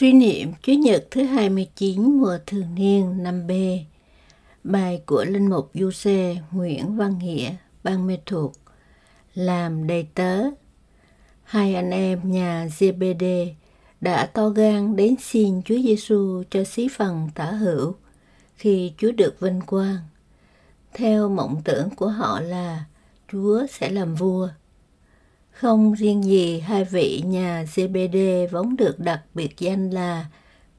Suy niệm Chúa Nhật thứ 29 mùa thường niên năm b Bài của Linh Mục Du Xê Nguyễn Văn Nghĩa, Ban Mê Thuộc Làm đầy tớ Hai anh em nhà GBD đã to gan đến xin Chúa Giêsu cho xí phần tả hữu khi Chúa được vinh quang. Theo mộng tưởng của họ là Chúa sẽ làm vua. Không riêng gì hai vị nhà CBD vốn được đặt biệt danh là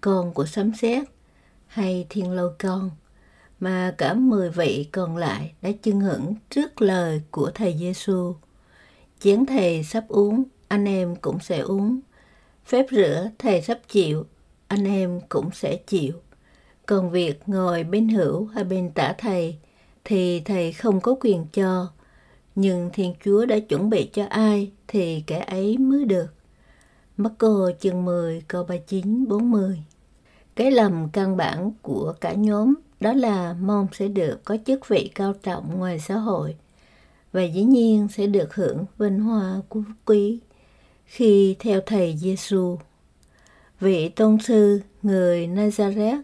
con của sấm sét hay thiên lâu con, mà cả 10 vị còn lại đã chưng hưởng trước lời của Thầy Giêsu. Chén Thầy sắp uống, anh em cũng sẽ uống. Phép rửa Thầy sắp chịu, anh em cũng sẽ chịu. Còn việc ngồi bên hữu hay bên tả Thầy thì Thầy không có quyền cho nhưng Thiên Chúa đã chuẩn bị cho ai thì kẻ ấy mới được. Marco chương 10 câu 39 40. Cái lầm căn bản của cả nhóm đó là mong sẽ được có chức vị cao trọng ngoài xã hội và dĩ nhiên sẽ được hưởng vinh hoa của quý khi theo thầy Giêsu. Vị tôn sư người Nazareth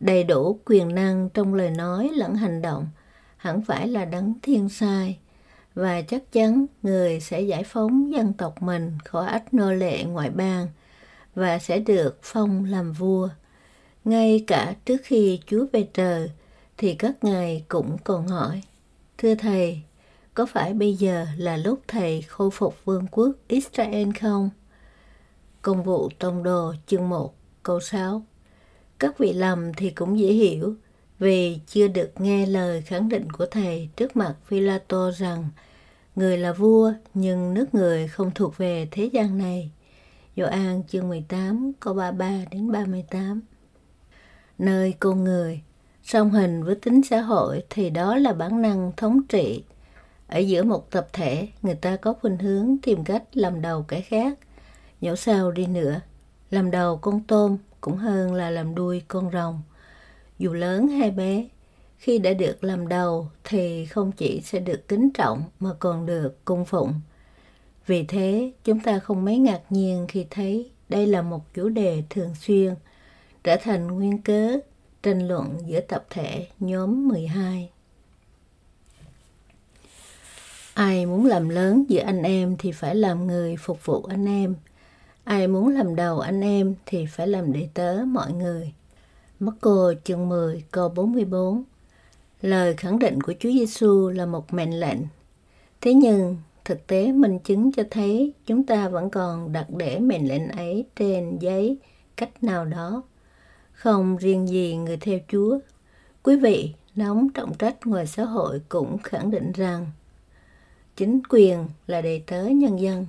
đầy đủ quyền năng trong lời nói lẫn hành động hẳn phải là đấng thiên sai và chắc chắn người sẽ giải phóng dân tộc mình khỏi ách nô lệ ngoại bang và sẽ được phong làm vua. Ngay cả trước khi Chúa về trời thì các ngài cũng còn hỏi: "Thưa thầy, có phải bây giờ là lúc thầy khôi phục vương quốc Israel không?" Công vụ tông đồ chương 1 câu 6 Các vị làm thì cũng dễ hiểu, vì chưa được nghe lời khẳng định của thầy trước mặt Philato rằng người là vua nhưng nước người không thuộc về thế gian này. Gioan chương 18 câu 33 đến 38. Nơi con người song hình với tính xã hội thì đó là bản năng thống trị. Ở giữa một tập thể, người ta có khuynh hướng tìm cách làm đầu kẻ khác. nhổ sao đi nữa, làm đầu con tôm cũng hơn là làm đuôi con rồng dù lớn hay bé khi đã được làm đầu thì không chỉ sẽ được kính trọng mà còn được cung phụng vì thế chúng ta không mấy ngạc nhiên khi thấy đây là một chủ đề thường xuyên trở thành nguyên cớ tranh luận giữa tập thể nhóm 12. Ai muốn làm lớn giữa anh em thì phải làm người phục vụ anh em. Ai muốn làm đầu anh em thì phải làm đệ tớ mọi người. Mác-cô chương 10 câu 44 Lời khẳng định của Chúa Giêsu là một mệnh lệnh. Thế nhưng, thực tế minh chứng cho thấy chúng ta vẫn còn đặt để mệnh lệnh ấy trên giấy cách nào đó. Không riêng gì người theo Chúa. Quý vị, nóng trọng trách ngoài xã hội cũng khẳng định rằng chính quyền là đầy tớ nhân dân.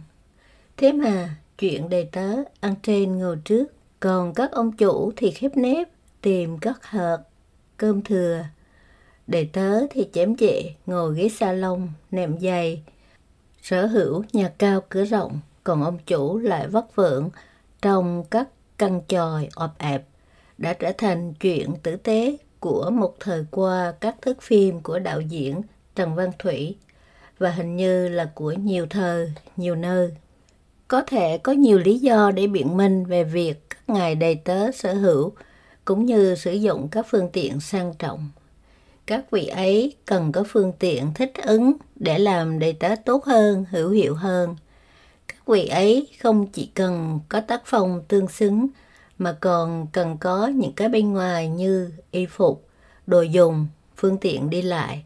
Thế mà, chuyện đầy tớ ăn trên ngồi trước, còn các ông chủ thì khép nếp tìm cất hợt, cơm thừa. Để tớ thì chém chệ, ngồi ghế salon, nệm dày. Sở hữu nhà cao cửa rộng, còn ông chủ lại vất vưởng trong các căn tròi ọp ẹp đã trở thành chuyện tử tế của một thời qua các thước phim của đạo diễn Trần Văn Thủy và hình như là của nhiều thời, nhiều nơi. Có thể có nhiều lý do để biện minh về việc các ngài đầy tớ sở hữu cũng như sử dụng các phương tiện sang trọng. Các vị ấy cần có phương tiện thích ứng để làm đầy tớ tốt hơn, hữu hiệu hơn. Các vị ấy không chỉ cần có tác phong tương xứng mà còn cần có những cái bên ngoài như y phục, đồ dùng, phương tiện đi lại,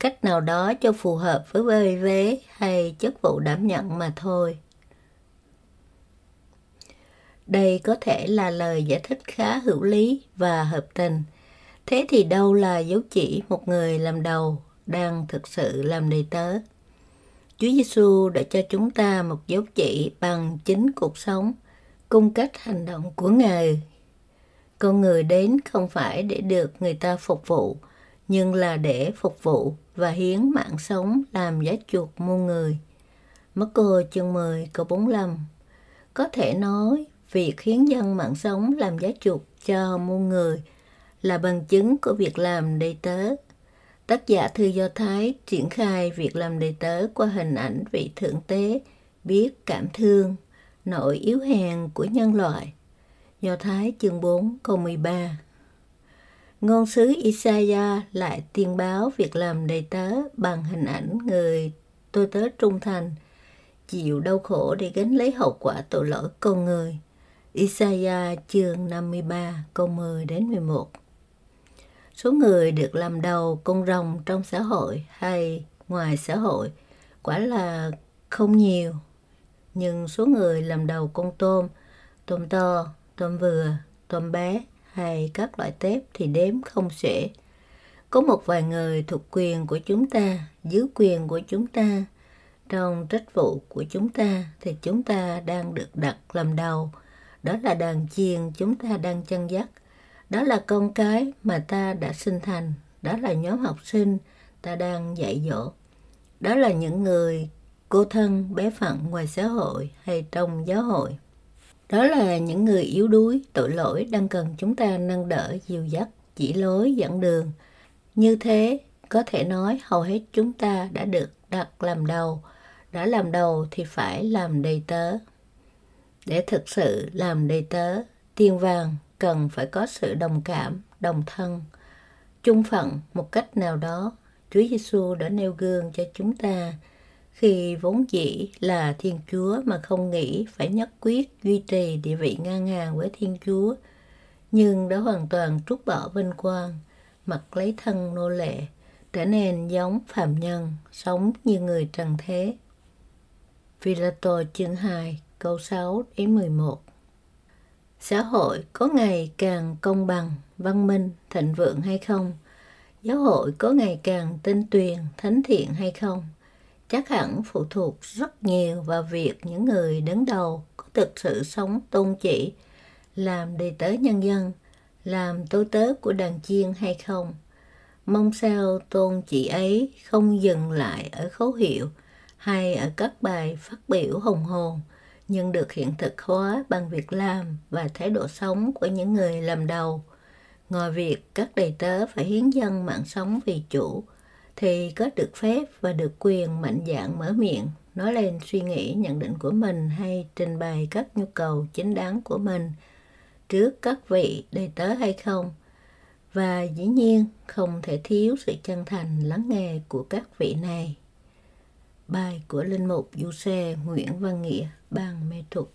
cách nào đó cho phù hợp với bơi vế hay chức vụ đảm nhận mà thôi đây có thể là lời giải thích khá hữu lý và hợp tình thế thì đâu là dấu chỉ một người làm đầu đang thực sự làm đầy tớ Chúa Giêsu đã cho chúng ta một dấu chỉ bằng chính cuộc sống, cung cách hành động của Ngài. Con người đến không phải để được người ta phục vụ, nhưng là để phục vụ và hiến mạng sống làm giá chuộc muôn người. Mắc cô chương 10 câu 45 Có thể nói Việc khiến dân mạng sống làm giá chuột cho muôn người là bằng chứng của việc làm đầy tớ. Tác giả Thư Do Thái triển khai việc làm đầy tớ qua hình ảnh vị thượng tế biết cảm thương, nỗi yếu hèn của nhân loại. Do Thái chương 4 câu 13 Ngôn sứ Isaiah lại tiên báo việc làm đầy tớ bằng hình ảnh người tôi tớ trung thành, chịu đau khổ để gánh lấy hậu quả tội lỗi con người. Isaiah chương 53 câu 10 đến 11 Số người được làm đầu con rồng trong xã hội hay ngoài xã hội quả là không nhiều nhưng số người làm đầu con tôm, tôm to, tôm vừa, tôm bé hay các loại tép thì đếm không xuể. Có một vài người thuộc quyền của chúng ta, dưới quyền của chúng ta, trong trách vụ của chúng ta thì chúng ta đang được đặt làm đầu – đó là đàn chiên chúng ta đang chân dắt đó là con cái mà ta đã sinh thành đó là nhóm học sinh ta đang dạy dỗ đó là những người cô thân bé phận ngoài xã hội hay trong giáo hội đó là những người yếu đuối tội lỗi đang cần chúng ta nâng đỡ dìu dắt chỉ lối dẫn đường như thế có thể nói hầu hết chúng ta đã được đặt làm đầu đã làm đầu thì phải làm đầy tớ để thực sự làm đầy tớ tiên vàng cần phải có sự đồng cảm đồng thân chung phận một cách nào đó chúa giêsu đã nêu gương cho chúng ta khi vốn dĩ là thiên chúa mà không nghĩ phải nhất quyết duy trì địa vị ngang hàng với thiên chúa nhưng đã hoàn toàn trút bỏ vinh quang mặc lấy thân nô lệ trở nên giống phạm nhân sống như người trần thế Philato chương 2 câu 6 đến 11. Xã hội có ngày càng công bằng, văn minh, thịnh vượng hay không? Giáo hội có ngày càng tinh tuyền, thánh thiện hay không? Chắc hẳn phụ thuộc rất nhiều vào việc những người đứng đầu có thực sự sống tôn chỉ, làm đầy tớ nhân dân, làm tố tớ của đàn chiên hay không? Mong sao tôn chỉ ấy không dừng lại ở khấu hiệu hay ở các bài phát biểu hùng hồn, nhưng được hiện thực hóa bằng việc làm và thái độ sống của những người làm đầu. Ngoài việc các đầy tớ phải hiến dân mạng sống vì chủ, thì có được phép và được quyền mạnh dạn mở miệng, nói lên suy nghĩ nhận định của mình hay trình bày các nhu cầu chính đáng của mình trước các vị đầy tớ hay không. Và dĩ nhiên không thể thiếu sự chân thành lắng nghe của các vị này. Bài của Linh Mục Du Xe Nguyễn Văn Nghĩa, Ban Mê Thục